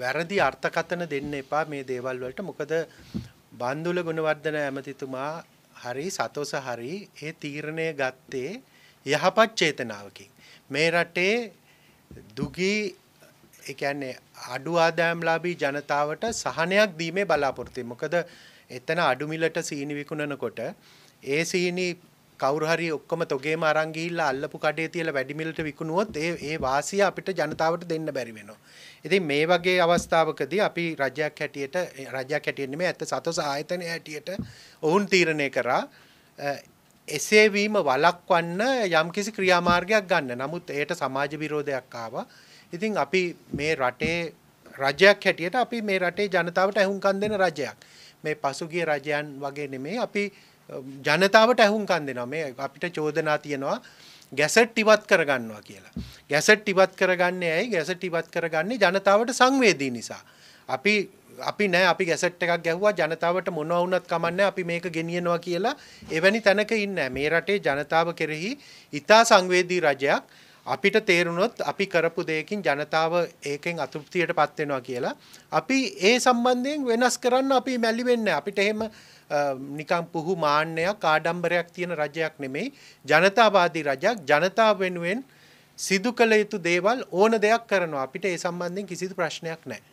වැරදි අර්ථකතන දෙන්න එපා මේ දේවල් වලට මොකද බන්දුල ගුණවර්ධන ඇමතිතුමා හරි සතෝස හරි ඒ තීරණය ගත්තේ යහපත් චේතනාවකින් මේ රටේ දුගී ඒ කියන්නේ අඩු ආදායම්ලාභී ජනතාවට සහනයක් දීමේ බලාපොරොත්තුයි. මොකද එතන අඩු මිලට සීනි විකුණනකොට ඒ සීනි කවුරු හරි ඔක්කොම තොගේම අරන් ගිහිල්ලා අල්ලපු කඩේ තියලා වැඩිමිලට විකුණුවොත් ඒ ඒ වාසිය අපිට ජනතාවට දෙන්න බැරි වෙනවා. ඉතින් මේ වගේ අවස්ථාවකදී අපි රජයක් හැටියට රජයක් හැටියට නෙමෙයි ඇත්ත සතොස ආයතනය හැටියට ඔවුන් තීරණය කරා එසේ වීම වළක්වන්න යම්කිසි ක්‍රියාමාර්ගයක් ගන්න. නමුත් ඒට සමාජ විරෝධයක් ආවා. ඉතින් අපි මේ රටේ රජයක් හැටියට අපි මේ රටේ ජනතාවට ඇහුම්කන් දෙන රජයක්. මේ පසුගිය රජයන් වගේ නෙමේ අපි ජනතාවට ඇහුම්කන් දෙනවා මේ අපිට චෝදනා තියෙනවා ගැසට් ඉවත් කරගන්නවා කියලා. ගැසට් ඉවත් කරගන්නේ ඇයි? ගැසට් ඉවත් කරගන්නේ ජනතාවට සංවේදී නිසා. අපි අපි නෑ අපි ගැසට් එකක් ගැහුවා ජනතාවට මොනවා වුණත් කමන්නේ අපි මේක ගෙනියනවා කියලා එවැනි තැනක ඉන්නේ මේ රටේ ජනතාව කෙරෙහි ඊටා සංවේදී රජයක් අපිට තේරුණොත් අපි කරපු දෙයකින් ජනතාව ඒකෙන් අතෘප්තියට පත් වෙනවා කියලා අපි ඒ සම්බන්ධයෙන් වෙනස් කරන්න අපි මැලි වෙන්නේ අපිට එහෙම නිකම් පුහු මාන්නයක් ආඩම්බරයක් තියෙන රජයක් නෙමෙයි ජනතාවාදී රජයක් ජනතාව වෙනුවෙන් සිදු කළ යුතු දේවල් ඕන දෙයක් කරනවා අපිට ඒ සම්බන්ධයෙන් කිසිදු ප්‍රශ්නයක් නැහැ